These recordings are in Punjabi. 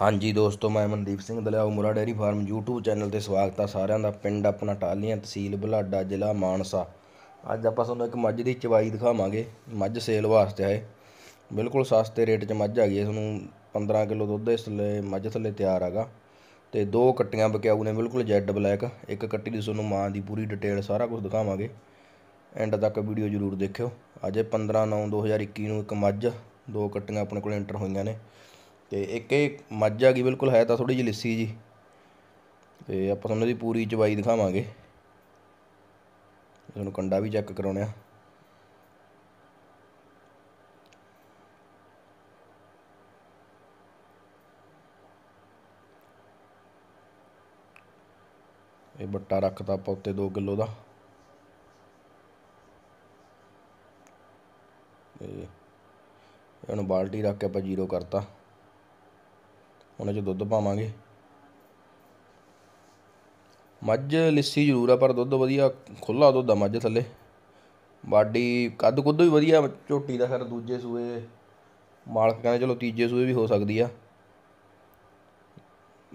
ਹਾਂਜੀ ਦੋਸਤੋ ਮੈਂ ਮਨਦੀਪ ਸਿੰਘ ਦਲਿਆਉ ਮੁਰਾ ਡੇਰੀ ਫਾਰਮ YouTube ਚੈਨਲ ਤੇ ਸਵਾਗਤ ਆ ਸਾਰਿਆਂ ਦਾ ਪਿੰਡ ਆਪਣਾ ਟਾਲੀਆਂ ਤਹਿਸੀਲ ਬੁਲਾਡਾ ਜ਼ਿਲ੍ਹਾ ਮਾਨਸਾ ਅੱਜ ਆਪਾਂ ਤੁਹਾਨੂੰ ਇੱਕ ਮੱਝ ਦੀ ਚਵਾਈ ਦਿਖਾਵਾਂਗੇ ਮੱਝ ਸੇਲ ਵਾਸਤੇ ਆਏ ਬਿਲਕੁਲ ਸਸਤੇ ਰੇਟ 'ਚ ਮੱਝ ਆ ਗਈ ਹੈ ਤੁਹਾਨੂੰ 15 ਕਿਲੋ ਦੁੱਧ ਇਸ ਲਈ ਮੱਝ ਥੱਲੇ ਤਿਆਰ ਹੈਗਾ ਤੇ ਦੋ ਕੱਟੀਆਂ ਬਕਿਆਉ ਨੇ ਬਿਲਕੁਲ ਜੈਡ ਬਲੈਕ ਇੱਕ ਕੱਟੀ ਦੀ ਤੁਹਾਨੂੰ ਮਾਂ ਦੀ ਪੂਰੀ ਡਿਟੇਲ ਸਾਰਾ ਕੁਝ ਦਿਖਾਵਾਂਗੇ ਐਂਡ ਤੱਕ ਵੀਡੀਓ ਜ਼ਰੂਰ ਦੇਖਿਓ ਅੱਜ 15 9 2021 ਨੂੰ ਇੱਕ ਮੱਝ ਦੋ ਕੱਟੀਆਂ ਆਪਣੇ ਕੋਲ ਐਂਟਰ ਹੋਈਆਂ ਨੇ ਤੇ ਇੱਕ ਇਹ ਮੱਝ ਆ ਗਈ ਬਿਲਕੁਲ ਹੈ ਤਾਂ ਥੋੜੀ ਜਿਹੀ ਲਿੱਸੀ ਜੀ ਤੇ ਆਪਾਂ ਤੁਹਾਨੂੰ ਇਹਦੀ ਪੂਰੀ ਚਵਾਈ ਦਿਖਾਵਾਂਗੇ ਤੁਹਾਨੂੰ ਕੰਡਾ ਵੀ ਚੈੱਕ ਕਰਾਉਣਿਆ ਇਹ ਬੱਟਾ ਰੱਖਤਾ ਆਪਾਂ ਉੱਤੇ 2 ਕਿਲੋ ਦਾ ਇਹ ਇਹਨੂੰ ਬਾਲਟੀ ਰੱਖ ਕੇ ਆਪਾਂ ਜ਼ੀਰੋ ਕਰਤਾ ਉਹਨਾਂ 'ਚ ਦੁੱਧ ਪਾਵਾਂਗੇ ਮੱਝ ਲੱਸੀ ਜ਼ਰੂਰ ਆ ਪਰ ਦੁੱਧ ਵਧੀਆ ਖੁੱਲਾ ਦੁੱਧ ਆ ਮੱਝ ਥੱਲੇ ਬਾਡੀ ਕੱਦ ਕੁੱਦ ਵੀ ਵਧੀਆ ਝੋਟੀ ਦਾ ਖਰ ਦੂਜੇ ਸੂਏ ਮਾਲਕ ਕਹਿੰਦਾ ਚਲੋ ਤੀਜੇ ਸੂਏ ਵੀ ਹੋ ਸਕਦੀ ਆ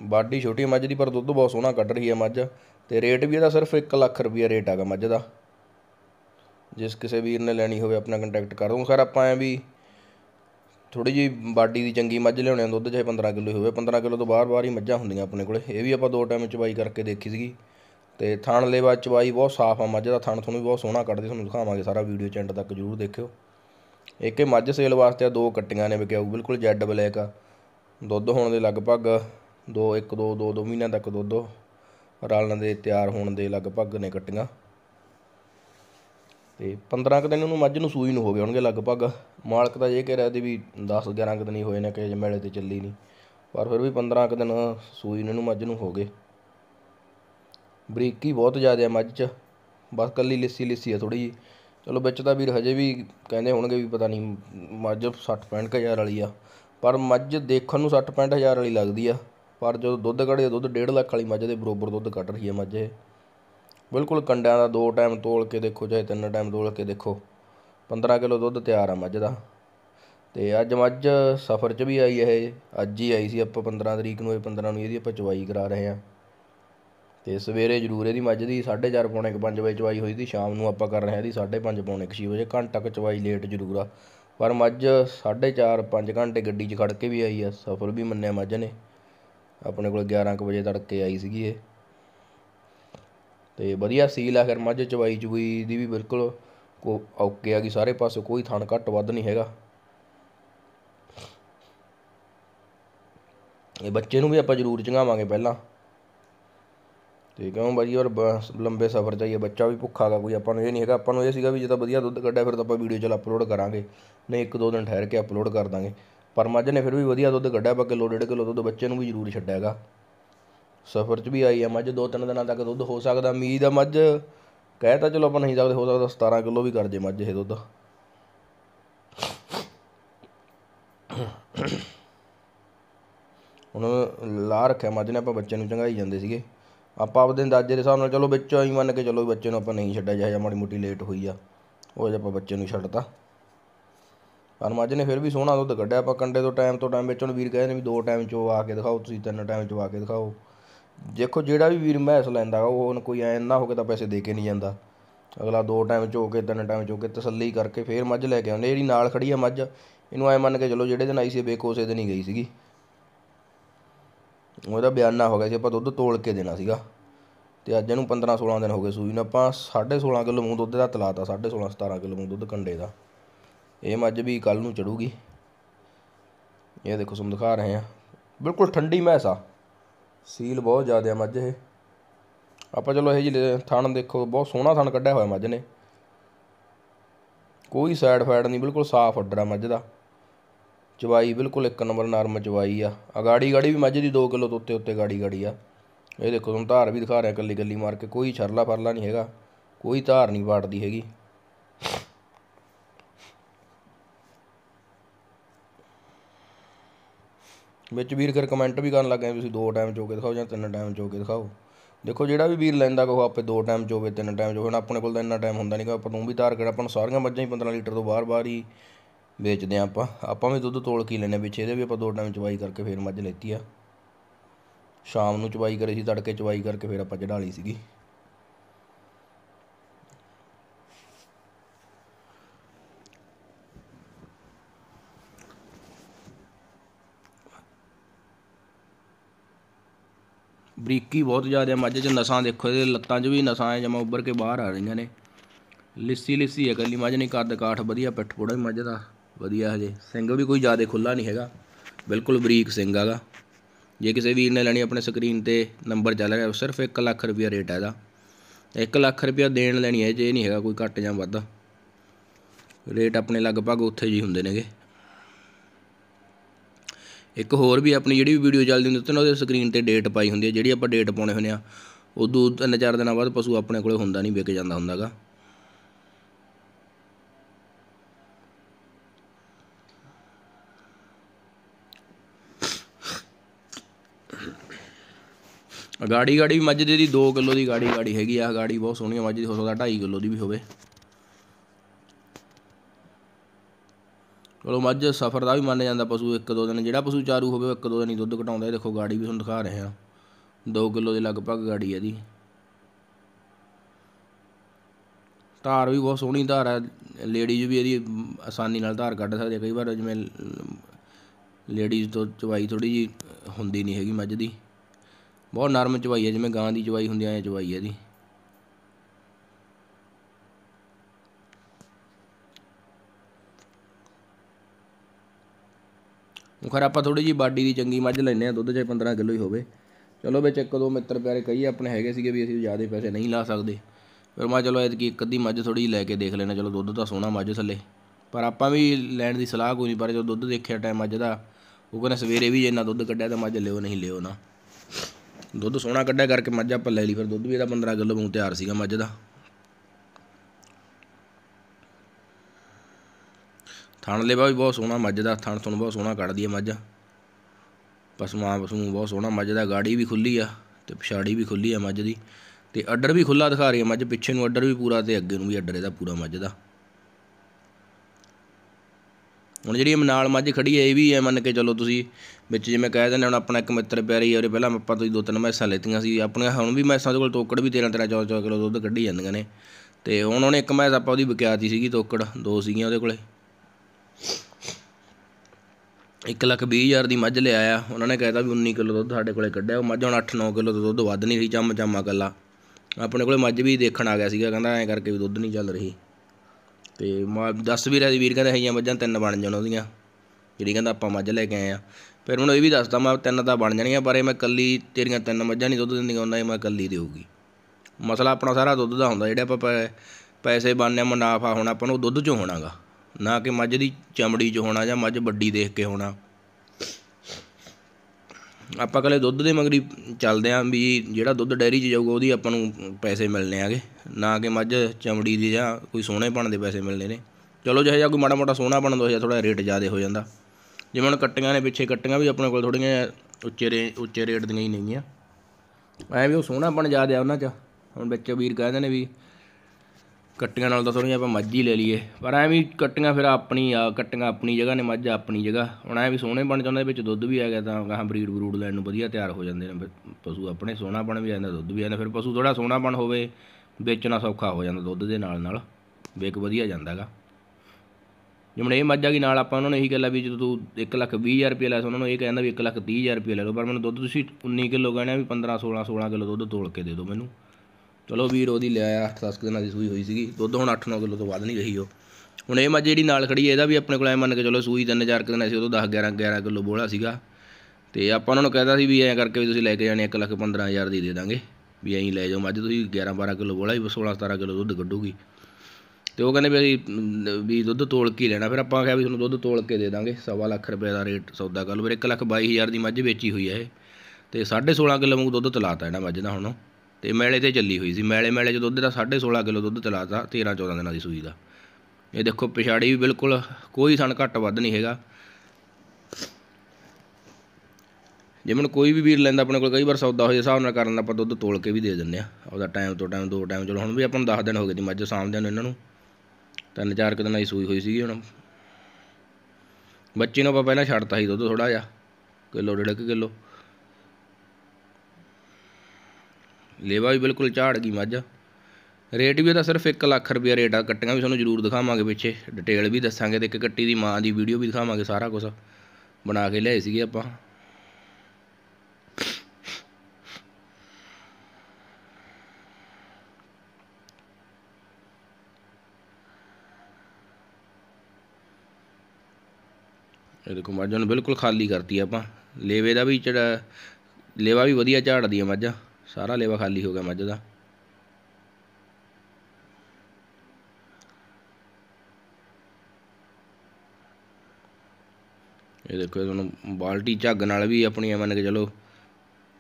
ਬਾਡੀ ਛੋਟੀ ਮੱਝ ਦੀ ਪਰ ਦੁੱਧ ਬਹੁਤ ਸੋਹਣਾ ਕੱਢ ਰਹੀ ਆ ਮੱਝ ਤੇ ਰੇਟ ਵੀ ਇਹਦਾ ਸਿਰਫ 1 ਲੱਖ ਰੁਪਈਆ ਰੇਟ ਹੈਗਾ ਮੱਝ ਦਾ ਜਿਸ ਕਿਸੇ ਵੀਰ ਨੇ ਲੈਣੀ ਹੋਵੇ ਆਪਣਾ ਕੰਟੈਕਟ ਕਰ ਦੋ ਖੈਰ ਆਪਾਂ ਐ ਵੀ ਥੋੜੀ ਜਿਹੀ ਬਾਡੀ ਦੀ ਚੰਗੀ ਮੱਝ ਲਿਆਉਣੇ ਆ ਦੁੱਧ ਚਾਹੇ 15 ਕਿਲੋ ਹੋਵੇ 15 ਕਿਲੋ ਤੋਂ ਬਾਹਰ ਬਾਹਰ ਹੀ ਮੱਝਾਂ ਹੁੰਦੀਆਂ ਆਪਣੇ ਕੋਲੇ ਇਹ ਵੀ ਆਪਾਂ ਦੋ ਟਾਈਮ ਚਵਾਈ ਕਰਕੇ ਦੇਖੀ ਸੀਗੀ ਤੇ ਥਣ ਲੇਵਾ ਚਵਾਈ ਬਹੁਤ ਸਾਫ਼ ਆ ਮੱਝ ਦਾ ਥਣ ਤੁਹਾਨੂੰ ਵੀ ਬਹੁਤ ਸੋਹਣਾ ਕੱਢਦੇ ਤੁਹਾਨੂੰ ਦਿਖਾਵਾਂਗੇ ਸਾਰਾ ਵੀਡੀਓ ਚੈਂਡ ਤੱਕ ਜ਼ਰੂਰ ਦੇਖਿਓ ਇੱਕ ਇਹ ਮੱਝ ਸੇਲ ਵਾਸਤੇ ਆ ਦੋ ਕੱਟੀਆਂ ਨੇ ਵਿਕਿਆ ਬਿਲਕੁਲ ਜੈਡ ਬਲੈਕ ਆ ਦੁੱਧ ਹੋਣ ਦੇ ਲਗਭਗ 2 1 2 2 2 ਮਹੀਨਿਆਂ ਤੱਕ ਦੁੱਧ ਰਲਣ ਦੇ ਤਿਆਰ ਹੋਣ ਦੇ ਲਗਭਗ ਨੇ ਕੱਟੀਆਂ ਤੇ 15 ਕ ਦਿਨ ਉਹਨੂੰ ਮੱਝ ਨੂੰ ਸੂਈ ਨੂੰ ਹੋ ਗਏ ਹੋਣਗੇ ਲਗਭਗ ਮਾਲਕ ਤਾਂ ਇਹ ਕਹਿ ਰਿਹਾ ਸੀ ਵੀ 10 11 ਕ ਦਿਨ ਹੀ ਹੋਏ ਨੇ ਕਿ ਅਜੇ ਮੇਲੇ ਤੇ ਚੱਲੀ ਨਹੀਂ ਪਰ ਫਿਰ ਵੀ 15 ਕ ਦਿਨ ਸੂਈ ਨੂੰ ਮੱਝ ਨੂੰ ਹੋ ਗਏ ਬਰੀਕੀ ਬਹੁਤ ਜ਼ਿਆਦਾ ਹੈ ਮੱਝ 'ਚ ਬਸ ਕੱਲੀ ਲਿੱਸੀ ਲਿੱਸੀ ਹੈ ਥੋੜੀ ਜੀ ਚਲੋ ਵਿੱਚ ਤਾਂ ਵੀਰ ਹਜੇ ਵੀ ਕਹਿੰਦੇ ਹੋਣਗੇ ਵੀ ਪਤਾ ਨਹੀਂ ਮੱਝ 60 65 ਹਜ਼ਾਰ ਵਾਲੀ ਆ ਪਰ ਮੱਝ ਦੇਖਣ ਨੂੰ 60 65 ਹਜ਼ਾਰ ਵਾਲੀ ਲੱਗਦੀ ਆ ਪਰ ਜਦੋਂ ਦੁੱਧ ਕੱਢੇ ਦੁੱਧ 1.5 ਲੱਖ ਵਾਲੀ ਮੱਝ ਦੇ ਬਰੋਬਰ ਦੁੱਧ ਕੱਢ ਰਹੀ ਹੈ ਮੱਝ ਇਹ ਬਿਲਕੁਲ ਕੰਡਿਆਂ ਦਾ ਦੋ ਟਾਈਮ ਤੋਲ ਕੇ ਦੇਖੋ ਚਾਹੇ ਤਿੰਨ ਟਾਈਮ ਤੋਲ ਕੇ ਦੇਖੋ 15 ਕਿਲੋ ਦੁੱਧ ਤਿਆਰ ਆ ਮੱਝ ਦਾ ਤੇ ਅੱਜ ਮੱਝ ਸਫਰ 'ਚ ਵੀ ਆਈ ਇਹ ਅੱਜ ਹੀ ਆਈ ਸੀ ਆਪਾਂ 15 ਤਰੀਕ ਨੂੰ ਇਹ 15 ਨੂੰ ਇਹਦੀ ਆਪਾਂ ਚਵਾਈ ਕਰਾ ਰਹੇ ਆ ਤੇ ਸਵੇਰੇ ਜ਼ਰੂਰ ਇਹਦੀ ਮੱਝ ਦੀ 4:30 ਪੌਣੇ 5 ਵਜੇ ਚਵਾਈ ਹੋਈ ਸੀ ਸ਼ਾਮ ਨੂੰ ਆਪਾਂ ਕਰ ਰਹੇ ਆ ਇਹਦੀ 5:30 ਪੌਣੇ 6 ਵਜੇ ਘੰਟਾ ਕ ਚਵਾਈ ਲੇਟ ਜ਼ਰੂਰ ਆ ਪਰ ਮੱਝ 4:30 5 ਘੰਟੇ ਗੱਡੀ 'ਚ ਖੜ ਕੇ ਵੀ ਆਈ ਆ ਸਫਰ ਵੀ ਮੰਨਿਆ ਮੱਝ ਨੇ ਆਪਣੇ ਕੋਲ 11:00 ਵਜੇ ਤੜਕੇ ਆਈ ਸੀਗੀ ਇਹ ਤੇ ਵਧੀਆ ਸੀਲ ਆ ਫਿਰ ਮੱਝ ਚਵਾਈ ਚੁਈ ਦੀ ਵੀ ਬਿਲਕੁਲ ਓਕੇ ਆ ਕਿ ਸਾਰੇ ਪਾਸੇ ਕੋਈ ਥਣ ਘੱਟ ਵੱਧ ਨਹੀਂ ਹੈਗਾ ਇਹ ਬੱਚੇ ਨੂੰ ਵੀ ਆਪਾਂ ਜ਼ਰੂਰ ਚੰਗਾਵਾਂਗੇ ਪਹਿਲਾਂ ਤੇ ਕਿਉਂ ਬਾਜੀ ਔਰ ਲੰਬੇ ਸਫ਼ਰ ਚਾਹੀਏ ਬੱਚਾ ਵੀ ਭੁੱਖਾ ਹੈਗਾ ਕੋਈ ਆਪਾਂ ਨੂੰ ਇਹ ਨਹੀਂ ਹੈਗਾ ਆਪਾਂ ਨੂੰ ਇਹ ਸੀਗਾ ਵੀ ਜੇ ਤਾਂ ਵਧੀਆ ਦੁੱਧ ਕੱਢਿਆ ਫਿਰ ਤਾਂ ਆਪਾਂ ਵੀਡੀਓ ਚਲ ਅਪਲੋਡ ਕਰਾਂਗੇ ਨਹੀਂ ਇੱਕ ਦੋ ਦਿਨ ਠਹਿਰ ਕੇ ਅਪਲੋਡ ਕਰ ਦਾਂਗੇ ਪਰ ਮੱਝ ਨੇ ਫਿਰ ਵੀ ਵਧੀਆ ਦੁੱਧ ਕੱਢਿਆ ਬਾਕੀ ਲੋ ਡੇਢ ਕਿਲੋ ਦੁੱਧ ਬੱਚੇ ਨੂੰ ਵੀ ਜ਼ਰੂਰ ਛੱਡਿਆ ਹੈਗਾ ਸਫਰ 'ਚ ਵੀ ਆਈ ਆ ਮੱਝ ਦੋ ਤਿੰਨ ਦਿਨਾਂ ਤੱਕ ਦੁੱਧ ਹੋ ਸਕਦਾ ਉਮੀਦ ਦਾ ਮੱਝ ਕਹਿ ਤਾਂ ਚਲੋ ਆਪਾਂ ਨਹੀਂ ਸਕਦੇ ਹੋ ਸਕਦਾ 17 ਕਿਲੋ ਵੀ ਕਰ ਜੇ ਮੱਝ ਇਹ ਦੁੱਧ ਉਹਨਾਂ ਲਾ ਰੱਖਿਆ ਮੱਝ ਨੇ ਆਪਾਂ ਬੱਚੇ ਨੂੰ ਚੰਗਾਈ ਜਾਂਦੇ ਸੀਗੇ ਆਪਾਂ ਆਪਦੇ ਅੰਦਾਜ਼ੇ ਦੇ ਹਿਸਾਬ ਨਾਲ ਚਲੋ ਵਿੱਚੋਂ ਹੀ ਮੰਨ ਕੇ ਚਲੋ ਬੱਚੇ ਨੂੰ ਆਪਾਂ ਨਹੀਂ ਛੱਡਿਆ ਜਿਹਾ ਮਾੜੀ ਮੋਟੀ ਲੇਟ ਹੋਈ ਆ ਉਹ ਜੇ ਆਪਾਂ ਬੱਚੇ ਨੂੰ ਛੱਡਤਾ ਪਰ ਮੱਝ ਨੇ ਫਿਰ ਵੀ ਸੋਹਣਾ ਦੁੱਧ ਕੱਢਿਆ ਆਪਾਂ ਕੰਡੇ ਤੋਂ ਟਾਈਮ ਤੋਂ ਟਾਈਮ ਵਿੱਚ ਹੁਣ ਵੀਰ ਕਹਿੰਦੇ ਨੇ ਵੀ ਦੋ ਟਾਈਮ ਚੋਂ ਆ ਕੇ ਦਿਖਾਓ ਤੁਸੀਂ ਤਿੰਨ ਟਾਈਮ ਚੋਂ ਆ ਕੇ ਦਿਖਾਓ ਦੇਖੋ ਜਿਹੜਾ ਵੀ ਵੀਰ ਮੈਸ ਲੈਂਦਾ ਉਹ ਹੁਣ ਕੋਈ ਐਂ ਨਾ ਹੋ ਕੇ ਤਾਂ ਪੈਸੇ ਦੇ ਕੇ ਨਹੀਂ ਜਾਂਦਾ ਅਗਲਾ ਦੋ ਟਾਈਮ ਚੋ ਕੇ ਤਿੰਨ ਟਾਈਮ ਚੋ ਕੇ ਤਸੱਲੀ ਕਰਕੇ ਫੇਰ ਮੱਝ ਲੈ ਕੇ ਆਉਂਦੇ ਜਿਹੜੀ ਨਾਲ ਖੜੀ ਆ ਮੱਝ ਇਹਨੂੰ ਐ ਮੰਨ ਕੇ ਚਲੋ ਜਿਹੜੇ ਦਿਨ ਆਈ ਸੀ ਬੇਕੋਸੇ ਦੇ ਨਹੀਂ ਗਈ ਸੀਗੀ ਉਹਦਾ ਬਿਆਨਾ ਹੋ ਗਿਆ ਸੀ ਆਪਾਂ ਦੁੱਧ ਤੋਲ ਕੇ ਦੇਣਾ ਸੀਗਾ ਤੇ ਅੱਜ ਇਹਨੂੰ 15 16 ਦਿਨ ਹੋ ਗਏ ਸੂਈ ਨਾ ਆਪਾਂ 16.5 ਕਿਲੋ ਮੂੰਹ ਦੁੱਧ ਦਾ ਤਲਾਤਾ 16.5 17 ਕਿਲੋ ਮੂੰਹ ਦੁੱਧ ਕੰਡੇ ਦਾ ਇਹ ਮੱਝ ਵੀ ਕੱਲ ਨੂੰ ਚੜੂਗੀ ਇਹ ਦੇਖੋ ਤੁਹਾਨੂੰ ਦਿਖਾ ਰਹੇ ਆ ਬਿਲਕੁਲ ਠੰਡੀ ਮੈਸਾ ਸੀਲ ਬਹੁਤ ਜ਼ਿਆਦਾ ਮੱਝ ਇਹ ਆਪਾਂ ਚਲੋ ਇਹ ਜੀ ਥਣ ਦੇਖੋ ਬਹੁਤ ਸੋਹਣਾ ਥਣ ਕੱਢਿਆ ਹੋਇਆ ਮੱਝ ਨੇ ਕੋਈ ਸਾਈਡ ਫਾਈਡ ਨਹੀਂ ਬਿਲਕੁਲ ਸਾਫ਼ ਅੱਡਰਾ ਮੱਝ ਦਾ ਚਵਾਈ ਬਿਲਕੁਲ ਇੱਕ ਨੰਬਰ ਨਰਮ ਚਵਾਈ ਆ ਅਗਾੜੀ ਗਾੜੀ ਵੀ ਮੱਝ ਦੀ 2 ਕਿਲੋ ਤੋਂ ਉੱਤੇ ਉੱਤੇ ਗਾੜੀ ਗਾੜੀ ਆ ਇਹ ਦੇਖੋ ਤੁਹਾਨੂੰ ਧਾਰ ਵੀ ਦਿਖਾ ਰਿਹਾ ਕੱਲੀ ਕੱਲੀ ਮਾਰ ਕੇ ਕੋਈ ਛਰਲਾ ਫਰਲਾ ਨਹੀਂ ਹੈਗਾ ਕੋਈ ਧਾਰ ਨਹੀਂ ਵਾੜਦੀ ਹੈਗੀ ਵਿੱਚ ਵੀਰ ਫਿਰ ਕਮੈਂਟ ਵੀ ਕਰਨ ਲੱਗ ਗਏ ਤੁਸੀਂ ਦੋ ਟਾਈਮ ਚੋ ਕੇ ਦਿਖਾਓ ਜਾਂ ਤਿੰਨ ਟਾਈਮ ਚੋ ਕੇ ਦਿਖਾਓ ਦੇਖੋ ਜਿਹੜਾ ਵੀ ਵੀਰ ਲੈਂਦਾ ਕੋ ਆਪੇ ਦੋ ਟਾਈਮ ਚੋਵੇ ਤਿੰਨ ਟਾਈਮ ਚੋਵੇ ਹੁਣ ਆਪਣੇ ਕੋਲ ਤਾਂ ਇੰਨਾ ਟਾਈਮ ਹੁੰਦਾ ਨਹੀਂ ਕਿ ਆਪਾਂ ਨੂੰ ਵੀ ਟਾਰਗੇਟ ਆਪਾਂ ਨੂੰ ਸਾਰੀਆਂ ਮੱਝਾਂ ਹੀ 15 ਲੀਟਰ ਤੋਂ ਬਾਹਰ-ਬਾਹਰ ਹੀ ਵੇਚਦੇ ਆ ਆਪਾਂ ਆਪਾਂ ਵੀ ਦੁੱਧ ਤੋਲ ਕੇ ਲੈਨੇ ਵਿੱਚ ਇਹਦੇ ਵੀ ਆਪਾਂ ਦੋ ਟਾਈਮ ਚਵਾਈ ਕਰਕੇ ਫੇਰ ਮੱਝ ਲੈਤੀ ਆ ਸ਼ਾਮ ਨੂੰ ਚਵਾਈ ਕਰੀ ਸੀ ਤੜਕੇ ਚਵਾਈ ਕਰਕੇ ਫੇਰ ਆਪਾਂ ਚੜਾ ਲਈ ਸੀਗੀ ਬਰੀਕੀ ਬਹੁਤ ਜ਼ਿਆਦਾ ਮੱਝ 'ਚ ਨਸਾਂ ਦੇਖੋ ਇਹਦੇ ਲੱਤਾਂ 'ਚ ਵੀ ਨਸਾਂ ਐ ਜਮਾ ਉੱਭਰ ਕੇ ਬਾਹਰ ਆ ਰਹੀਆਂ ਨੇ ਲਿੱਸੀ ਲਿੱਸੀ ਹੈ ਕੱਲੀ ਮੱਝ ਨਹੀਂ ਕੱਦ ਕਾਠ ਵਧੀਆ ਪਿੱਠ ਪੋੜਾ ਮੱਝ ਦਾ ਵਧੀਆ ਹਜੇ ਸਿੰਘ ਵੀ ਕੋਈ ਜ਼ਿਆਦਾ ਖੁੱਲਾ ਨਹੀਂ ਹੈਗਾ ਬਿਲਕੁਲ ਬਰੀਕ ਸਿੰਘ ਹੈਗਾ ਜੇ ਕਿਸੇ ਵੀਰ ਨੇ ਲੈਣੀ ਆਪਣੇ ਸਕਰੀਨ ਤੇ ਨੰਬਰ ਚੱਲ ਰਿਹਾ ਸਿਰਫ 1 ਲੱਖ ਰੁਪਿਆ ਰੇਟ ਹੈ ਇਹਦਾ 1 ਲੱਖ ਰੁਪਿਆ ਦੇਣ ਲੈਣੀ ਹੈ ਜੇ ਨਹੀਂ ਹੈਗਾ ਕੋਈ ਘੱਟ ਜਾਂ ਵੱਧ ਰੇਟ ਆਪਣੇ ਲਗਭਗ ਉੱਥੇ ਜੀ ਹੁੰਦੇ ਨੇਗੇ ਇੱਕ ਹੋਰ ਵੀ ਆਪਣੀ ਜਿਹੜੀ ਵੀ ਵੀਡੀਓ ਚੱਲਦੀ ਹੁੰਦੀ ਉੱਤੇ ਨਾ ਉਹਦੇ ਸਕਰੀਨ ਤੇ ਡੇਟ ਪਾਈ ਹੁੰਦੀ ਹੈ ਜਿਹੜੀ ਆਪਾਂ ਡੇਟ ਪਾਉਣੇ ਹੁੰਦੇ ਆ ਉਦੋਂ ਤਿੰਨ ਚਾਰ ਦਿਨਾਂ ਬਾਅਦ ਪਸ਼ੂ ਆਪਣੇ ਕੋਲੇ ਹੁੰਦਾ ਨਹੀਂ ਵਿਕ ਜਾਂਦਾ ਹੁੰਦਾਗਾ ਗਾੜੀ ਗਾੜੀ ਮੱਝ ਦੀ 2 ਕਿਲੋ ਦੀ ਗਾੜੀ ਗਾੜੀ ਹੈਗੀ ਆ ਗਾੜੀ ਬਹੁਤ ਸੋਹਣੀ ਮੱਝ ਦੀ ਹੋ ਸਕਦਾ 2.5 ਕਿਲੋ ਦੀ ਵੀ ਹੋਵੇ ਚਲੋ ਮੱਝ ਸਫਰ ਦਾ ਵੀ ਮੰਨ ਜਾਂਦਾ ਪਸ਼ੂ ਇੱਕ ਦੋ ਦਿਨ ਜਿਹੜਾ ਪਸ਼ੂ ਚਾਰੂ ਹੋਵੇ ਇੱਕ ਦੋ ਦਿਨ ਹੀ ਦੁੱਧ ਘਟਾਉਂਦਾ ਇਹ ਦੇਖੋ ਗਾੜੀ ਵੀ ਤੁਹਾਨੂੰ ਦਿਖਾ ਰਹੇ ਹਾਂ 2 ਕਿਲੋ ਦੇ ਲਗਭਗ ਗਾੜੀ ਹੈ ਦੀ ਧਾਰ ਵੀ ਬਹੁਤ ਸੋਹਣੀ ਧਾਰ ਹੈ ਲੇਡੀਜ਼ ਵੀ ਇਹਦੀ ਆਸਾਨੀ ਨਾਲ ਧਾਰ ਕੱਢ ਸਕਦੇ ਕਈ ਵਾਰ ਜਿਵੇਂ ਲੇਡੀਜ਼ ਤੋਂ ਚਵਾਈ ਥੋੜੀ ਜੀ ਹੁੰਦੀ ਨਹੀਂ ਹੈਗੀ ਮੱਝ ਦੀ ਬਹੁਤ ਨਰਮ ਚਵਾਈ ਹੈ ਜਿਵੇਂ ਗਾਂ ਦੀ ਚਵਾਈ ਹੁੰਦੀ ਐ ਚਵਾਈ ਹੈ ਇਹਦੀ ਖਰ ਆਪਾਂ ਥੋੜੀ ਜੀ ਬਾਡੀ ਦੀ ਚੰਗੀ ਮੱਝ ਲੈਨੇ ਆ ਦੁੱਧ ਚਾਹੇ 15 ਕਿਲੋ ਹੀ ਹੋਵੇ ਚਲੋ ਵਿੱਚ ਇੱਕ ਦੋ ਮਿੱਤਰ ਪਿਆਰੇ ਕਹੀ ਆਪਣੇ ਹੈਗੇ ਸੀਗੇ ਵੀ ਅਸੀਂ ਜ਼ਿਆਦਾ ਪੈਸੇ ਨਹੀਂ ਲਾ ਸਕਦੇ ਫਿਰ ਮੈਂ ਚਲੋ ਐਤਕੀ ਇੱਕ ਅੱਧੀ ਮੱਝ ਥੋੜੀ ਜੀ ਲੈ ਕੇ ਦੇਖ ਲੈਣਾ ਚਲੋ ਦੁੱਧ ਤਾਂ ਸੋਹਣਾ ਮੱਝ ਥੱਲੇ ਪਰ ਆਪਾਂ ਵੀ ਲੈਣ ਦੀ ਸਲਾਹ ਕੋਈ ਨਹੀਂ ਪਰ ਜਦੋਂ ਦੁੱਧ ਦੇਖਿਆ ਟਾਈਮ ਮੱਝ ਦਾ ਉਹ ਕਹਿੰਦਾ ਸਵੇਰੇ ਵੀ ਇਹਨਾਂ ਦੁੱਧ ਕੱਢਿਆ ਤਾਂ ਮੱਝ ਲਿਓ ਨਹੀਂ ਲਿਓ ਨਾ ਦੁੱਧ ਸੋਹਣਾ ਕੱਢਿਆ ਕਰਕੇ ਮੱਝ ਆਪਾਂ ਲੈ ਲਈ ਫਿਰ ਦੁੱਧ ਵੀ ਇਹਦਾ 15 ਕਿਲੋ ਵਾਂਗ ਤਿਆਰ ਸੀਗਾ ਮੱਝ ਦਾ ਥਣ ਬਾ ਵੀ ਬਹੁਤ ਸੋਹਣਾ ਮੱਝ ਦਾ ਥਣ ਤੁਣ ਬਹੁਤ ਸੋਹਣਾ ਕੱਢਦੀ ਹੈ ਮੱਝ ਬਸ ਮਾਂ ਬਹੁਤ ਸੋਹਣਾ ਮੱਝ ਦਾ ਗਾੜੀ ਵੀ ਖੁੱਲੀ ਆ ਤੇ ਪਿਛਾੜੀ ਵੀ ਖੁੱਲੀ ਆ ਮੱਝ ਦੀ ਤੇ ਅੱਡਰ ਵੀ ਖੁੱਲਾ ਦਿਖਾ ਰਹੀ ਹੈ ਮੱਝ ਪਿੱਛੇ ਨੂੰ ਅੱਡਰ ਵੀ ਪੂਰਾ ਤੇ ਅੱਗੇ ਨੂੰ ਵੀ ਅੱਡਰ ਇਹਦਾ ਪੂਰਾ ਮੱਝ ਦਾ ਹੁਣ ਜਿਹੜੀ ਨਾਲ ਮੱਝ ਖੜੀ ਹੈ ਇਹ ਵੀ ਐ ਮੰਨ ਕੇ ਚਲੋ ਤੁਸੀਂ ਵਿੱਚ ਜਿਵੇਂ ਕਹਿ ਦਿੰਦੇ ਹੁਣ ਆਪਣਾ ਇੱਕ ਮਿੱਤਰ ਪਿਆਰੀ ਉਹਦੇ ਪਹਿਲਾਂ ਆਪਾਂ ਤੁਸੀਂ ਦੋ ਤਿੰਨ ਮੈਸਾਂ ਲੈਤੀਆਂ ਸੀ ਆਪਣੀਆਂ ਹੁਣ ਵੀ ਮੈਸਾਂ ਦੇ ਕੋਲ ਟੋਕੜ ਵੀ 13 13 14 14 ਕਿਲੋ ਦੁੱਧ ਕੱਢੀ ਜਾਂਦੀਆਂ ਨੇ ਤੇ ਹੁਣ ਉਹਨੇ ਇੱਕ ਮੈਸ ਆਪਾਂ ਉਹਦੀ ਵਿਕਿਆਤੀ ਸੀਗੀ ਟੋਕੜ ਦੋ ਸੀਗੀਆਂ ਉਹਦੇ ਕੋਲੇ 1 ਲੱਖ 20 ਹਜ਼ਾਰ ਦੀ ਮੱਝ ਆਇਆ ਉਹਨਾਂ ਨੇ ਕਹਿਤਾ ਵੀ 19 ਕਿਲੋ ਦੁੱਧ ਸਾਡੇ ਕੋਲੇ ਕੱਢਿਆ ਉਹ ਮੱਝ ਹੁਣ 8-9 ਕਿਲੋ ਤੋਂ ਦੁੱਧ ਵੱਧ ਨਹੀਂ ਰਹੀ ਚੰਮ ਚੰਮਾ ਕੱਲਾ ਆਪਣੇ ਕੋਲੇ ਮੱਝ ਵੀ ਦੇਖਣ ਆ ਗਿਆ ਸੀਗਾ ਕਹਿੰਦਾ ਐਂ ਕਰਕੇ ਵੀ ਦੁੱਧ ਨਹੀਂ ਚੱਲ ਰਹੀ ਤੇ ਮਾ 10 ਵੀਰਾਂ ਦੀ ਵੀਰ ਕਹਿੰਦਾ ਹੈ ਜੀਆਂ ਮੱਝਾਂ ਤਿੰਨ ਬਣ ਜਾਣ ਉਹਦੀਆਂ ਜਿਹੜੀ ਕਹਿੰਦਾ ਆਪਾਂ ਮੱਝ ਲੈ ਕੇ ਆਏ ਆ ਫਿਰ ਉਹਨੂੰ ਇਹ ਵੀ ਦੱਸਦਾ ਮੈਂ ਤਿੰਨ ਤਾਂ ਬਣ ਜਾਣੀਆਂ ਪਰ ਇਹ ਮੈਂ ਕੱਲੀ ਤੇਰੀਆਂ ਤਿੰਨ ਮੱਝਾਂ ਨਹੀਂ ਦੁੱਧ ਦਿੰਦੀਆਂ ਉਹਨਾਂ ਹੀ ਮੈਂ ਕੱਲੀ ਦੇਊਗੀ ਮਸਲਾ ਆਪਣਾ ਸਾਰਾ ਦੁੱਧ ਦਾ ਹੁੰਦਾ ਜਿਹੜਾ ਆਪਾਂ ਪੈਸੇ ਬਣਨੇ ਮੁਨਾਫਾ ਹੁਣ ਆਪਾਂ ਨੂੰ ਦੁੱਧ ਚੋਂ ਹੋਣਾਗਾ ਨਾ ਕਿ ਮੱਝ ਦੀ ਚਮੜੀ 'ਚ ਹੋਣਾ ਜਾਂ ਮੱਝ ਵੱਡੀ ਦੇਖ ਕੇ ਹੋਣਾ ਆਪਾਂ ਕਲੇ ਦੁੱਧ ਦੇ ਮਗਰੀ ਚੱਲਦੇ ਆਂ ਵੀ ਜਿਹੜਾ ਦੁੱਧ ਡੈਰੀ 'ਚ ਜਾਊਗਾ ਉਹਦੀ ਆਪਾਂ ਨੂੰ ਪੈਸੇ ਮਿਲਨੇ ਆਗੇ ਨਾ ਕਿ ਮੱਝ ਚਮੜੀ ਦੀ ਜਾਂ ਕੋਈ ਪਣ ਦੇ ਪੈਸੇ ਮਿਲਨੇ ਨੇ ਚਲੋ ਜਿਹੇ ਜਾਂ ਕੋਈ ਮਾੜਾ ਮੋਟਾ ਸੋਹਣਾਪਣ ਦੋ ਜਾਂ ਥੋੜਾ ਰੇਟ ਜ਼ਿਆਦਾ ਹੋ ਜਾਂਦਾ ਜਿਵੇਂ ਹੁਣ ਕੱਟੀਆਂ ਨੇ ਪਿੱਛੇ ਕੱਟੀਆਂ ਵੀ ਆਪਣੇ ਕੋਲ ਥੋੜੀਆਂ ਉੱਚੇ ਰੇ ਉੱਚੇ ਰੇਟ ਦੀਆਂ ਹੀ ਨਹੀਂਆਂ ਐ ਵੀ ਉਹ ਸੋਹਣਾਪਣ ਜ਼ਿਆਦਾ ਆ ਉਹਨਾਂ 'ਚ ਹੁਣ ਵਿੱਚ ਵੀਰ ਕਹਿੰਦੇ ਨੇ ਵੀ ਕੱਟੀਆਂ ਨਾਲ ਤਾਂ ਥੋੜ੍ਹੀਆਂ ਆਪਾਂ ਮੱਝ ਹੀ ਲੈ ਲਈਏ ਪਰ ਐਵੇਂ ਵੀ ਕੱਟੀਆਂ ਫਿਰ ਆਪਣੀ ਆ ਕੱਟੀਆਂ ਆਪਣੀ ਜਗ੍ਹਾ ਨੇ ਮੱਝ ਆਪਣੀ ਜਗ੍ਹਾ ਹੁਣ ਐ ਵੀ ਸੋਹਣੇ ਬਣ ਜਾਂਦੇ ਵਿੱਚ ਦੁੱਧ ਵੀ ਆ ਗਿਆ ਤਾਂ ਗਾਹਾਂ ਬਰੀਡ ਬਰੂਡ ਲੈਣ ਨੂੰ ਵਧੀਆ ਤਿਆਰ ਹੋ ਜਾਂਦੇ ਨੇ ਪਸ਼ੂ ਆਪਣੇ ਸੋਹਣਾ ਬਣ ਵੀ ਜਾਂਦਾ ਦੁੱਧ ਵੀ ਆਉਂਦਾ ਫਿਰ ਪਸ਼ੂ ਥੋੜਾ ਸੋਹਣਾ ਬਣ ਹੋਵੇ ਵੇਚਣਾ ਸੌਖਾ ਹੋ ਜਾਂਦਾ ਦੁੱਧ ਦੇ ਨਾਲ ਨਾਲ ਵੇਕ ਵਧੀਆ ਜਾਂਦਾਗਾ ਜਿਵੇਂ ਇਹ ਮੱਝਾਂ ਦੀ ਨਾਲ ਆਪਾਂ ਉਹਨਾਂ ਨੂੰ ਇਹੀ ਗੱਲ ਆ ਵੀ ਜਦੋਂ ਤੂੰ 1 ਲੱਖ 20 ਹਜ਼ਾਰ ਰੁਪਏ ਲੈਸ ਉਹਨਾਂ ਨੂੰ ਇਹ ਕਹਿੰਦਾ ਵੀ 1 ਲੱਖ 30 ਹਜ਼ਾਰ ਰੁਪਏ ਲੈ ਲਓ ਪਰ ਮੈਨੂੰ ਦੁੱਧ ਤੁਸੀਂ 19 ਕਿਲੋ ਕਹਿੰਦੇ ਆ ਵੀ 15 16 16 ਕਿਲੋ ਦੁੱਧ ਤੋਲ ਕੇ ਦੇ ਦਿਓ ਮੈਨੂੰ ਚਲੋ ਵੀਰ ਉਹਦੀ ਲੈ ਆਇਆ 8-10 ਦਿਨਾਂ ਦੀ ਸੂਈ ਹੋਈ ਸੀਗੀ ਦੁੱਧ ਹੁਣ 8-9 ਕਿਲੋ ਤੋਂ ਵੱਧ ਨਹੀਂ ਰਹੀ ਉਹ ਹੁਣ ਇਹ ਮੱਝ ਜਿਹੜੀ ਨਾਲ ਖੜੀ ਹੈ ਇਹਦਾ ਵੀ ਆਪਣੇ ਕੋਲ ਐ ਮੰਨ ਕੇ ਚਲੋ ਸੂਈ 3-4 ਦਿਨਾਂ ਸੀ ਉਦੋਂ 10-11 11 ਕਿਲੋ ਬੋਲਾ ਸੀਗਾ ਤੇ ਆਪਾਂ ਉਹਨਾਂ ਨੂੰ ਕਹਿਦਾ ਸੀ ਵੀ ਐਂ ਕਰਕੇ ਵੀ ਤੁਸੀਂ ਲੈ ਕੇ ਜਾਣੇ 1 ਲੱਖ ਦੀ ਦੇ ਦਾਂਗੇ ਵੀ ਐਂ ਲੈ ਜਾਓ ਮੱਝ ਤੁਸੀਂ 11-12 ਕਿਲੋ ਬੋਲਾ ਹੀ 16-17 ਕਿਲੋ ਦੁੱਧ ਕੱਢੂਗੀ ਤੇ ਉਹ ਕਹਿੰਦੇ ਵੀ ਅਸੀਂ ਵੀ ਦੁੱਧ ਤੋਲ ਕੇ ਲੈਣਾ ਫਿਰ ਆਪਾਂ ਕਿਹਾ ਵੀ ਤੁਹਾਨੂੰ ਦੁੱਧ ਤੋਲ ਕੇ ਦੇ ਦਾਂਗੇ 1.5 ਲੱਖ ਰੁਪਏ ਦਾ ਰੇਟ ਸੌਦਾ ਕਰ ਲਓ ਫਿਰ 1 ਲੱਖ ਦੀ ਮੱਝ ਵੇਚੀ ਹੋਈ ਹੈ ਤੇ 16.5 ਕਿਲੋ ਵਾਂਗੂ ਦੁੱਧ ਤਲਾਤਾ ਇਹਨਾਂ ਮੱਝ ਦਾ ਹੁਣ ਤੇ ਮੈਲੇ ਤੇ ਚੱਲੀ ਹੋਈ ਸੀ ਮੈਲੇ ਮੈਲੇ ਚ ਦੁੱਧ ਦਾ 16.5 ਕਿਲੋ ਦੁੱਧ ਚਲਾਤਾ 13 14 ਦਿਨਾਂ ਦੀ ਸੂਈ ਦਾ ਇਹ ਦੇਖੋ ਪਿਛਾੜੀ ਵੀ ਬਿਲਕੁਲ ਕੋਈ ਸਣ ਘੱਟ ਵੱਧ ਨਹੀਂ ਹੈਗਾ ਜੇ ਮਨ ਕੋਈ ਵੀ ਵੀਰ ਲੈਂਦਾ ਆਪਣੇ ਕੋਲ ਕਈ ਵਾਰ ਸੌਦਾ ਹੋਏ ਹਿਸਾਬ ਨਾਲ ਕਰਨ ਦਾ ਆਪਾਂ ਦੁੱਧ ਤੋਲ ਕੇ ਵੀ ਦੇ ਦਿੰਨੇ ਆ ਉਹਦਾ ਟਾਈਮ ਤੋਂ ਟਾਈਮ ਦੋ ਟਾਈਮ ਚਲੋ ਹੁਣ ਵੀ ਆਪਾਂ ਨੂੰ 10 ਦਿਨ ਹੋ ਗਏ ਦੀ ਮੱਝ ਸਾਂਭਦਿਆਂ ਨੂੰ ਇਹਨਾਂ ਨੂੰ ਤਿੰਨ ਚਾਰ ਕਿ ਦਿਨਾਂ ਦੀ ਸੂਈ ਹੋਈ ਸੀਗੀ ਹੁਣ ਬੱਚੀ ਨੂੰ ਆਪਾਂ ਪਹਿਲਾਂ ਛੱਡਤਾ ਸੀ ਦੁੱਧ ਥੋੜਾ ਜਿਹਾ ਕਿਲੋ ਡੇਢ ਕਿਲੋ ਲੇਵਾ ਵੀ ਬਿਲਕੁਲ ਝਾੜ ਗਈ ਮੱਝ ਰੇਟ ਵੀ ਉਹਦਾ ਸਿਰਫ 1 ਲੱਖ ਰੁਪਿਆ ਰੇਟ ਆ ਕੱਟੀਆਂ ਵੀ ਤੁਹਾਨੂੰ ਜ਼ਰੂਰ ਦਿਖਾਵਾਂਗੇ ਪਿੱਛੇ ਡਿਟੇਲ ਵੀ ਦੱਸਾਂਗੇ ਤੇ ਇੱਕ ਕੱਟੀ ਦੀ ਮਾਂ ਦੀ ਵੀਡੀਓ ਵੀ ਦਿਖਾਵਾਂਗੇ ਸਾਰਾ ਕੁਝ ਬਣਾ ਕੇ ਲਿਆਏ ਸੀਗੇ ਆਪਾਂ ਇਹ ਦੇਖੋ ਮੱਝਾਂ ਨੂੰ ਬਿਲਕੁਲ ਖਾਲੀ ਕਰਤੀ ਆਪਾਂ ਲੇਵੇ ਦਾ ਵੀ ਜਿਹੜਾ ਲੇਵਾ ਵੀ ਵਧੀਆ ਝਾੜਦੀ ਆ ਮੱਝਾਂ ਸਾਰਾ ਲੇਵਾ ਖਾਲੀ ਹੋ ਗਿਆ ਮੱਝ ਦਾ ਇਹ ਦੇਖੋ ਤੁਹਾਨੂੰ ਬਾਲਟੀ ਝੱਗ ਨਾਲ ਵੀ ਆਪਣੀ ਮੰਨ ਕੇ ਚਲੋ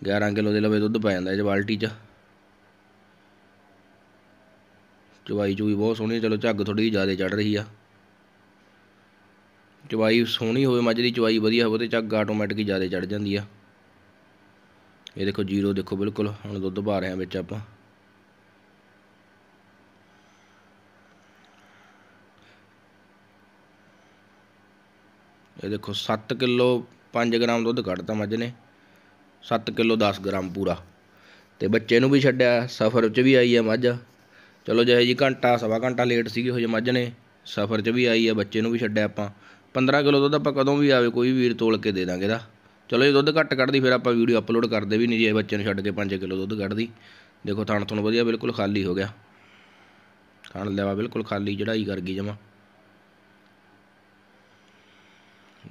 11 ਕਿਲੋ ਦੇ ਲਵੇ ਦੁੱਧ ਪੈ ਜਾਂਦਾ ਇਹ ਬਾਲਟੀ 'ਚ ਚਵਾਈ ਚੂਈ ਬਹੁਤ ਸੋਹਣੀ ਚਲੋ ਝੱਗ ਥੋੜੀ ਜ਼ਿਆਦਾ ਚੜ ਰਹੀ ਆ ਚਵਾਈ ਸੋਹਣੀ ਹੋਵੇ ਮੱਝ ਦੀ ਚਵਾਈ ਵਧੀਆ ਹੋਵੇ ਤੇ ਝੱਗ ਆਟੋਮੈਟਿਕ ਹੀ ਜ਼ਿਆਦਾ ਚੜ ਜਾਂਦੀ ਆ ਇਹ ਦੇਖੋ ਜ਼ੀਰੋ ਦੇਖੋ ਬਿਲਕੁਲ ਹੁਣ ਦੁੱਧ ਪਾ ਰਹੇ ਹਾਂ ਵਿੱਚ ਆਪਾਂ ਇਹ ਦੇਖੋ 7 ਕਿਲੋ 5 ਗ੍ਰਾਮ ਦੁੱਧ ਕੱਢਤਾ ਮੱਝ ਨੇ 7 ਕਿਲੋ 10 ਗ੍ਰਾਮ ਪੂਰਾ ਤੇ ਬੱਚੇ ਨੂੰ ਵੀ ਛੱਡਿਆ ਸਫ਼ਰ 'ਚ ਵੀ ਆਈ ਆ ਮੱਝ ਚਲੋ ਜਿਹੇ ਜੀ ਘੰਟਾ ਸਵਾ ਘੰਟਾ ਲੇਟ ਸੀਗੀ ਹੋ ਜੇ ਮੱਝ ਨੇ ਸਫ਼ਰ 'ਚ ਵੀ ਆਈ ਆ ਬੱਚੇ ਨੂੰ ਵੀ ਛੱਡਿਆ ਆਪਾਂ 15 ਕਿਲੋ ਦੁੱਧ ਆਪਾਂ ਕਦੋਂ ਵੀ ਆਵੇ ਕੋਈ ਵੀਰ ਤੋਲ ਕੇ ਦੇ ਦਾਂਗੇ ਦਾ ਚਲੋ ਇਹ ਦੁੱਧ ਘੱਟ ਕੱਢਦੀ ਫਿਰ ਆਪਾਂ ਵੀਡੀਓ ਅਪਲੋਡ ਕਰਦੇ ਵੀ ਨਹੀਂ ਜੇ ਬੱਚੇ ਨੂੰ ਛੱਡ ਕੇ 5 ਕਿਲੋ ਦੁੱਧ ਕੱਢਦੀ ਦੇਖੋ ਥਣ ਥਣ ਵਧੀਆ ਬਿਲਕੁਲ ਖਾਲੀ ਹੋ ਗਿਆ ਥਣ ਲੈਵਾ ਬਿਲਕੁਲ ਖਾਲੀ ਜੜਾਈ ਕਰ ਗਈ ਜਮਾ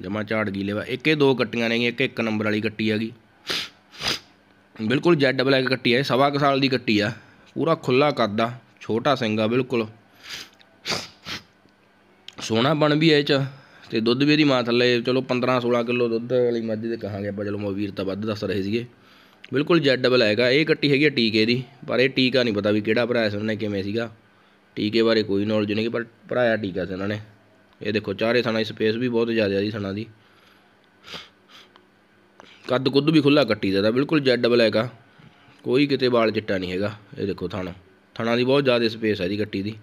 ਜਮਾ ਝਾੜ ਗਈ ਲੈਵਾ ਇੱਕ ਇਹ ਦੋ ਕੱਟੀਆਂ ਨੇ ਇੱਕ ਇੱਕ ਨੰਬਰ ਵਾਲੀ ਕੱਟੀ ਹੈਗੀ ਬਿਲਕੁਲ ਜੈ ਡਬਲ ਐਕ ਕੱਟੀ ਹੈ ਸਵਾ ਕ ਸਾਲ ਦੀ ਕੱਟੀ ਆ ਪੂਰਾ ਖੁੱਲਾ ਕਰਦਾ ਛੋਟਾ ਸਿੰਗਾ ਬਿਲਕੁਲ ਸੋਨਾ ਬਣ ਵੀ ਇਹ ਚ ਤੇ ਦੁੱਧ ਵੀ ਇਹਦੀ ਮਾਂ ਥੱਲੇ ਚਲੋ 15 16 ਕਿਲੋ ਦੁੱਧ ਵਾਲੀ ਮੱਝ ਦੇ ਕਹਾਂਗੇ ਆਪਾਂ ਚਲੋ ਮੈਂ ਤਾਂ ਵੱਧ ਦੱਸ ਰਹੇ ਸੀਗੇ ਬਿਲਕੁਲ ਜੈਡ ਡਬਲ ਹੈਗਾ ਇਹ ਕੱਟੀ ਹੈਗੀ ਟੀਕੇ ਦੀ ਪਰ ਇਹ ਟੀਕਾ ਨਹੀਂ ਪਤਾ ਵੀ ਕਿਹੜਾ ਭਰਾਇਆ ਸੀ ਉਹਨਾਂ ਨੇ ਕਿਵੇਂ ਸੀਗਾ ਟੀਕੇ ਬਾਰੇ ਕੋਈ ਨੌਲੇਜ ਨਹੀਂ ਪਰ ਭਰਾਇਆ ਟੀਕਾ ਸੀ ਉਹਨਾਂ ਨੇ ਇਹ ਦੇਖੋ ਚਾਰੇ ਥਣਾ ਦੀ ਸਪੇਸ ਵੀ ਬਹੁਤ ਜ਼ਿਆਦਾ ਜੀ ਥਣਾ ਦੀ ਕੱਦ ਕੁੱਦ ਵੀ ਖੁੱਲਾ ਕੱਟੀ ਦਾ ਬਿਲਕੁਲ ਜੈਡ ਡਬਲ ਹੈਗਾ ਕੋਈ ਕਿਤੇ ਵਾਲ ਚਿੱਟਾ ਨਹੀਂ ਹੈਗਾ ਇਹ ਦੇਖੋ ਥਣਾ ਥਣਾ ਦੀ ਬਹੁਤ ਜ਼ਿਆਦਾ ਸਪੇਸ ਹੈ ਜੀ ਕੱਟੀ ਦੀ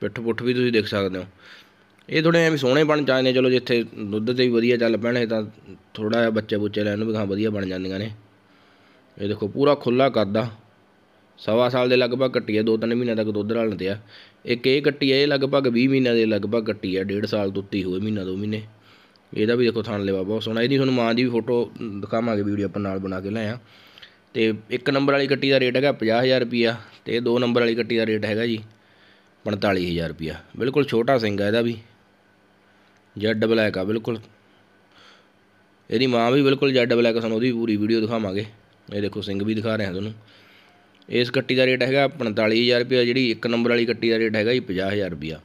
ਪਿੱਠ ਪੁੱਠ ਵੀ ਤੁਸੀਂ ਦੇਖ ਸਕਦੇ ਹੋ ਇਹ ਥੋੜੇ ਐਵੇਂ ਸੋਹਣੇ ਬਣ ਜਾਂਦੇ ਨੇ ਚਲੋ ਜਿੱਥੇ ਦੁੱਧ ਤੇ ਵੀ ਵਧੀਆ ਚੱਲ ਪੈਣੇ ਤਾਂ ਥੋੜਾ ਜਿਹਾ ਬੱਚੇ ਬੁੱਚੇ ਲੈਣ ਨੂੰ ਵੀ ਹਾਂ ਵਧੀਆ ਬਣ ਜਾਂਦੀਆਂ ਨੇ ਇਹ ਦੇਖੋ ਪੂਰਾ ਖੁੱਲਾ ਕਰਦਾ ਸਵਾ ਸਾਲ ਦੇ ਲਗਭਗ ਕੱਟੀ ਹੈ 2-3 ਮਹੀਨੇ ਤੱਕ ਦੁੱਧ ਰਲਣ ਤੇ ਆ ਇੱਕ ਇਹ ਕੱਟੀ ਹੈ ਇਹ ਲਗਭਗ 20 ਮਹੀਨਿਆਂ ਦੇ ਲਗਭਗ ਕੱਟੀ ਹੈ 1.5 ਸਾਲ ਦੁੱਤੀ ਹੋਏ ਮਹੀਨਾ 2 ਮਹੀਨੇ ਇਹਦਾ ਵੀ ਦੇਖੋ ਥਣ ਲੈਵਾ ਬਹੁਤ ਸੋਹਣਾ ਇਹਦੀ ਤੁਹਾਨੂੰ ਮਾਂ ਦੀ ਵੀ ਫੋਟੋ ਦਿਖਾਵਾਂਗੇ ਵੀਡੀਓ ਆਪਾਂ ਨਾਲ ਬਣਾ ਕੇ ਲਾਇਆ ਤੇ ਇੱਕ ਨੰਬਰ ਵਾਲੀ ਕੱਟੀ ਦਾ ਰੇਟ ਹੈਗਾ 50000 ਰੁਪਿਆ ਤੇ ਦੋ ਨੰਬਰ ਵਾਲੀ ਕੱਟੀ ਦਾ ਰੇਟ ਹੈਗਾ ਜੀ 45000 ਰੁਪਿਆ ਬਿਲਕੁਲ ਛੋਟਾ ਸਿੰਘ ਹੈ ਇਹਦਾ ਵੀ ਜੈਡ ਬਲੈਕ ਆ ਬਿਲਕੁਲ ਇਹਦੀ ਮਾਂ ਵੀ ਬਿਲਕੁਲ ਜੈਡ ਬਲੈਕ ਸਨ ਉਹਦੀ ਪੂਰੀ ਵੀਡੀਓ ਦਿਖਾਵਾਂਗੇ ਇਹ ਦੇਖੋ ਸਿੰਘ ਵੀ ਦਿਖਾ ਰਹੇ ਹਾਂ ਤੁਹਾਨੂੰ ਇਸ ਕੱਟੀ ਦਾ ਰੇਟ ਹੈਗਾ 45000 ਰੁਪਿਆ ਜਿਹੜੀ ਇੱਕ ਨੰਬਰ ਵਾਲੀ ਕੱਟੀ ਦਾ ਰੇਟ ਹੈਗਾ ਜੀ 50000 ਰੁਪਿਆ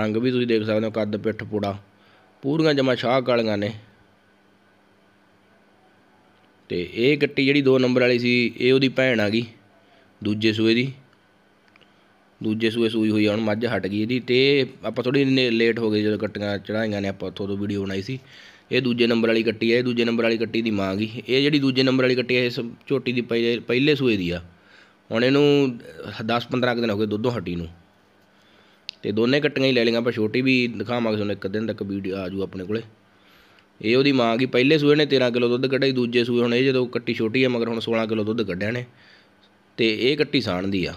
ਰੰਗ ਵੀ ਤੁਸੀਂ ਦੇਖ ਸਕਦੇ ਹੋ ਕੱਦ ਪਿੱਠ ਪੂੜਾ ਪੂਰੀਆਂ ਜਮਾ ਸ਼ਾਹ ਕਾਲੀਆਂ ਨੇ ਤੇ ਇਹ ਕੱਟੀ ਜਿਹੜੀ 2 ਨੰਬਰ ਵਾਲੀ ਸੀ ਇਹ ਉਹਦੀ ਭੈਣ ਆ ਗਈ ਦੂਜੇ ਸੂਏ ਦੀ ਦੂਜੇ ਸੂਏ ਸੂਈ ਹੋਈ ਹੁਣ ਮੱਝ ਹਟ ਗਈ ਇਹਦੀ ਤੇ ਆਪਾਂ ਥੋੜੀ ਲੇਟ ਹੋ ਗਏ ਜਦੋਂ ਕੱਟੀਆਂ ਚੜਾਈਆਂ ਨੇ ਆਪਾਂ ਉੱਥੋਂ ਤੋਂ ਵੀਡੀਓ ਬਣਾਈ ਸੀ ਇਹ ਦੂਜੇ ਨੰਬਰ ਵਾਲੀ ਕੱਟੀ ਹੈ ਇਹ ਦੂਜੇ ਨੰਬਰ ਵਾਲੀ ਕੱਟੀ ਦੀ ਮਾਂ ਗਈ ਇਹ ਜਿਹੜੀ ਦੂਜੇ ਨੰਬਰ ਵਾਲੀ ਕੱਟੀ ਹੈ ਇਸ ਝੋਟੀ ਦੀ ਪਹਿਲੇ ਸੂਏ ਦੀ ਆ ਹੁਣ ਇਹਨੂੰ 10 15 ਦਿਨ ਹੋ ਗਏ ਦੁੱਧੋਂ ਹਟੀ ਨੂੰ ਤੇ ਦੋਨੇ ਕੱਟੀਆਂ ਹੀ ਲੈ ਲਈਆਂ ਆਪਾਂ ਛੋਟੀ ਵੀ ਦਿਖਾਵਾਂਗੇ ਤੁਹਾਨੂੰ ਇੱਕ ਦਿਨ ਤੱਕ ਵੀਡੀਓ ਆ ਜੂ ਆਪਣੇ ਕੋਲੇ ਇਹ ਉਹਦੀ ਮਾਂ ਗਈ ਪਹਿਲੇ ਸੂਏ ਨੇ 13 ਕਿਲੋ ਦੁੱਧ ਕੱਢਿਆ ਦੂਜੇ ਸੂਏ ਹੁਣ ਇਹ ਜਦੋਂ ਕੱਟੀ ਛੋਟੀ ਹੈ ਮਗਰ ਹੁਣ 16 ਕਿਲੋ ਦੁੱਧ ਕੱਢਿਆ ਨੇ ਤੇ ਇਹ ਕੱਟੀ ਸਾਣ ਦੀ ਆ